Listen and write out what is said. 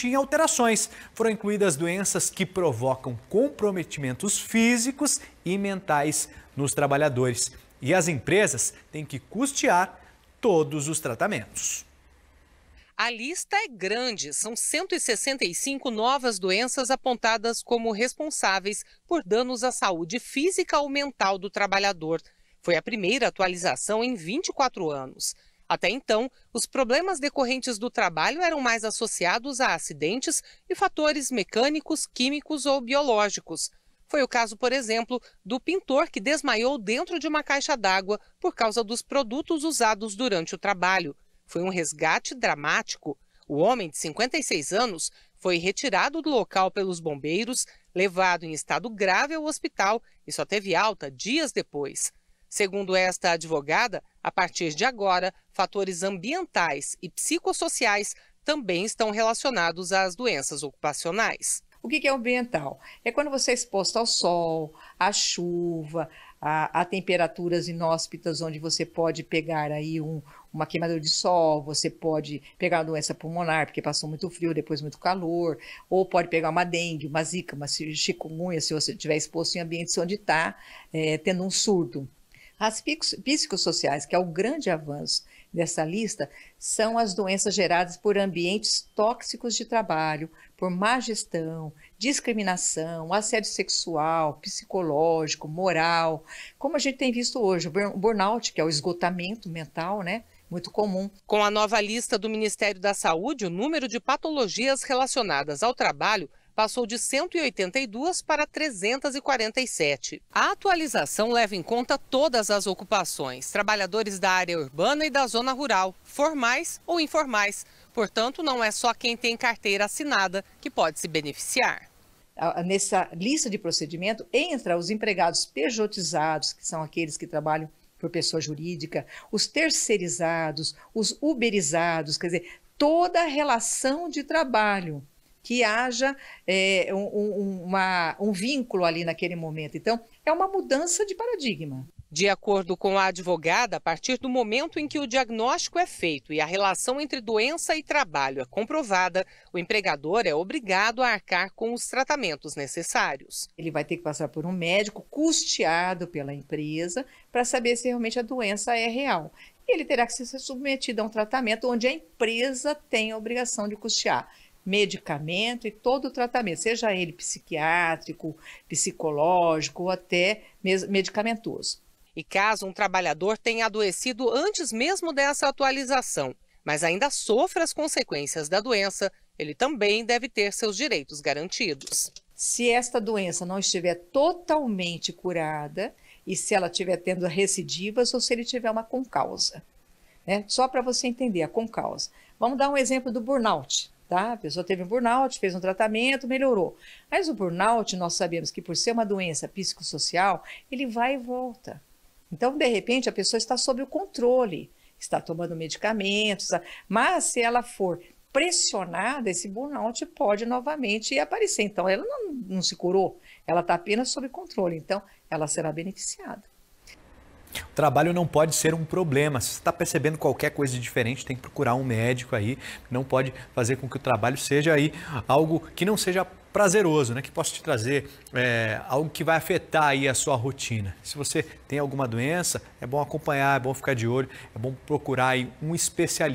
tinha alterações. Foram incluídas doenças que provocam comprometimentos físicos e mentais nos trabalhadores. E as empresas têm que custear todos os tratamentos. A lista é grande, são 165 novas doenças apontadas como responsáveis por danos à saúde física ou mental do trabalhador. Foi a primeira atualização em 24 anos. Até então, os problemas decorrentes do trabalho eram mais associados a acidentes e fatores mecânicos, químicos ou biológicos. Foi o caso, por exemplo, do pintor que desmaiou dentro de uma caixa d'água por causa dos produtos usados durante o trabalho. Foi um resgate dramático. O homem, de 56 anos, foi retirado do local pelos bombeiros, levado em estado grave ao hospital e só teve alta dias depois. Segundo esta advogada, a partir de agora, fatores ambientais e psicossociais também estão relacionados às doenças ocupacionais. O que é ambiental? É quando você é exposto ao sol, à chuva, a, a, temperaturas inóspitas, onde você pode pegar aí um, uma queimadura de sol, você pode pegar uma doença pulmonar, porque passou muito frio, depois muito calor, ou pode pegar uma dengue, uma zika, uma chikungunya, se você estiver exposto em ambientes onde está é, eh, tendo um surto. As psicossociais, que é o grande avanço dessa lista, são as doenças geradas por ambientes tóxicos de trabalho, por má gestão, discriminação, assédio sexual, psicológico, moral, como a gente tem visto hoje, o burnout, que é o esgotamento mental, né? muito comum. Com a nova lista do Ministério da Saúde, o número de patologias relacionadas ao trabalho passou de 182 para 347. A atualização leva em conta todas as ocupações, trabalhadores da área urbana e da zona rural, formais ou informais. Portanto, não é só quem tem carteira assinada que pode se beneficiar nessa lista de procedimento entra os empregados pejotizados, que são aqueles que trabalham por pessoa jurídica, os terceirizados, os uberizados, quer dizer, toda a relação de trabalho que haja é, um, uma, um vínculo ali naquele momento. Então, é uma mudança de paradigma. De acordo com a advogada, a partir do momento em que o diagnóstico é feito e a relação entre doença e trabalho é comprovada, o empregador é obrigado a arcar com os tratamentos necessários. Ele vai ter que passar por um médico custeado pela empresa para saber se realmente a doença é real. E ele terá que ser submetido a um tratamento onde a empresa tem a obrigação de custear medicamento e todo o tratamento, seja ele psiquiátrico, psicológico ou até medicamentoso. E caso um trabalhador tenha adoecido antes mesmo dessa atualização, mas ainda sofra as consequências da doença, ele também deve ter seus direitos garantidos. Se esta doença não estiver totalmente curada e se ela estiver tendo recidivas ou se ele tiver uma concausa. Né? Só para você entender, a concausa. Vamos dar um exemplo do burnout. Tá? A pessoa teve um burnout, fez um tratamento, melhorou. Mas o burnout, nós sabemos que por ser uma doença psicossocial, ele vai e volta. Então, de repente, a pessoa está sob o controle, está tomando medicamentos, mas se ela for pressionada, esse burnout pode novamente aparecer. Então, ela não, não se curou, ela está apenas sob controle, então ela será beneficiada. O trabalho não pode ser um problema. Se você está percebendo qualquer coisa diferente, tem que procurar um médico aí. Não pode fazer com que o trabalho seja aí algo que não seja prazeroso, né? Que possa te trazer é, algo que vai afetar aí a sua rotina. Se você tem alguma doença, é bom acompanhar, é bom ficar de olho, é bom procurar aí um especialista.